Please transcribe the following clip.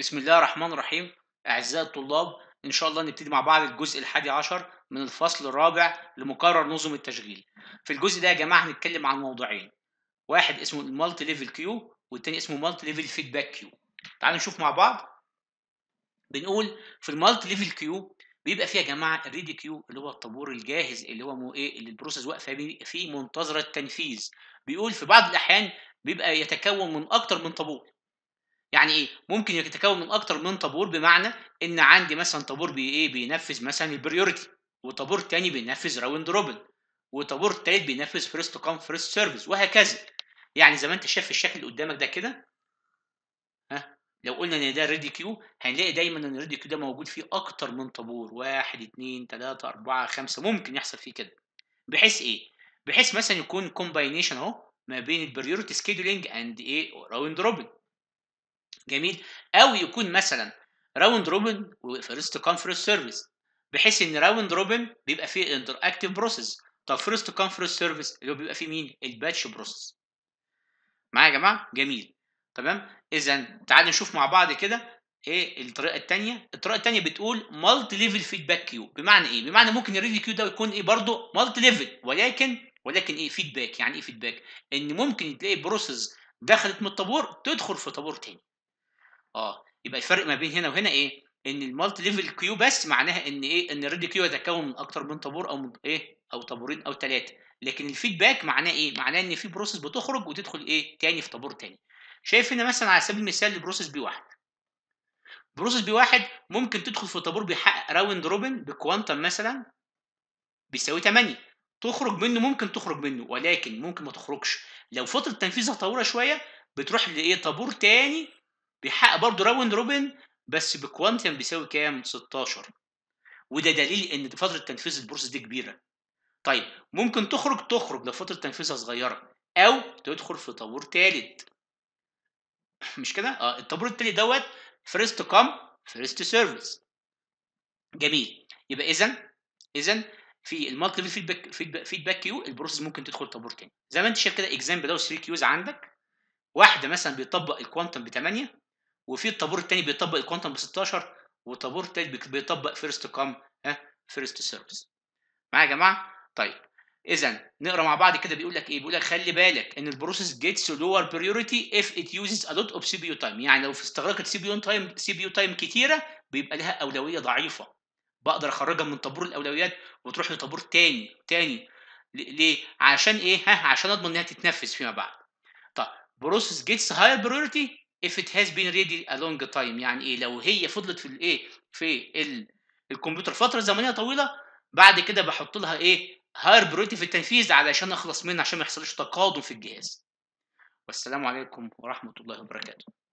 بسم الله الرحمن الرحيم أعزائي الطلاب إن شاء الله نبتدي مع بعض الجزء الحادي عشر من الفصل الرابع لمقرر نظم التشغيل في الجزء ده يا جماعة هنتكلم عن موضوعين واحد اسمه المالتي ليفل كيو والتاني اسمه مالتي ليفل فيدباك كيو تعالوا نشوف مع بعض بنقول في المالتي ليفل كيو بيبقى فيها يا جماعه الريدي كيو اللي هو الطابور الجاهز اللي هو مو ايه اللي البروسيس واقفه فيه منتظره التنفيذ بيقول في بعض الاحيان بيبقى يتكون من اكتر من طابور يعني ايه ممكن يتكون من اكتر من طابور بمعنى ان عندي مثلا طابور بي ايه بينفذ مثلا البريوريتي وطابور تاني بينفذ راوند روبن وطابور تالت بينفذ فيرست كام فيرست سيرفيس وهكذا يعني زي ما انت شايف الشكل اللي قدامك ده كده ها لو قلنا ان ده ريدي كيو هنلاقي دايما ان الريدي كيو ده موجود فيه اكتر من طابور واحد اتنين تلاته اربعه خمسه ممكن يحصل فيه كده بحيث ايه؟ بحيث مثلا يكون كومباينيشن اهو ما بين البريورتي سكيدولينج اند ايه راوند روبن جميل او يكون مثلا راوند روبن وفيرست كونفرنس سيرفيس بحيث ان راوند روبن بيبقى فيه انتر اكتيف بروسيس طب فيرست كونفرنس سيرفيس اللي هو بيبقى فيه مين الباتش بروسيس معايا يا جماعه جميل تمام اذا تعال نشوف مع بعض كده ايه الطريقه الثانيه الطريقه الثانيه بتقول مالتي ليفل فيدباك كيو بمعنى ايه بمعنى ممكن الريفيو كيو ده يكون ايه برضه مالتي ليفل ولكن ولكن ايه فيدباك يعني ايه فيدباك ان ممكن تلاقي بروسيس دخلت من الطابور تدخل في طابور ثاني اه يبقى الفرق ما بين هنا وهنا ايه ان المالتي ليفل كيو بس معناها ان ايه ان الريدي كيو يتكون من اكتر من طابور او من ايه او طابورين او ثلاثه لكن الفيدباك معناه ايه معناه ان في بروسيس بتخرج وتدخل ايه ثاني في طابور ثاني. شايف هنا مثلا على سبيل المثال البروسيس بي واحد بروسيس بي واحد ممكن تدخل في طابور بيحقق راوند روبن بكوانتم مثلا بيساوي 8 تخرج منه ممكن تخرج منه ولكن ممكن ما تخرجش لو فتره تنفيذها طويله شويه بتروح لايه طابور تاني بيحقق برضه راوند روبن بس بكوانتم بيساوي كام 16 وده دليل ان فتره تنفيذ البورصه دي كبيره طيب ممكن تخرج تخرج لو فتره تنفيذها صغيره او تدخل في طابور ثالث مش كده اه الطابور الثالث دوت فيرست كام فيرست سيرفيس جميل يبقى اذا اذا في المالتي ليفل فيدباك فيدباك, فيدباك كيو البروسيس ممكن تدخل طابور ثاني زي ما انت شايف كده اكزامبل ده 3 كيوز عندك واحده مثلا بيطبق الكوانتم ب 8 وفي الطابور الثاني بيطبق الكوانتم ب 16 والطابور الثالث بيطبق فيرست كام ها فيرست سيرفس معايا يا جماعه طيب اذا نقرا مع بعض كده بيقول لك ايه بيقول لك خلي بالك ان البروسيس جيتس لوور بريوريتي اف ات يوزز ا لوت اوف سي بي يو تايم يعني لو استغرقت سي بي يو تايم سي بي يو تايم كتيره بيبقى لها اولويه ضعيفه بقدر اخرجها من طابور الاولويات وتروح لطابور تاني تاني ليه عشان ايه ها عشان اضمن انها تتنفذ فيما بعد طب بروسيس جيتس هاير بريوريتي if it has been ready a long time يعني ايه لو هي فضلت في الايه في ال الكمبيوتر فتره زمنيه طويله بعد كده بحط لها ايه هاير بريوريتي في التنفيذ علشان اخلص منها عشان ما يحصلش تقادم في الجهاز والسلام عليكم ورحمه الله وبركاته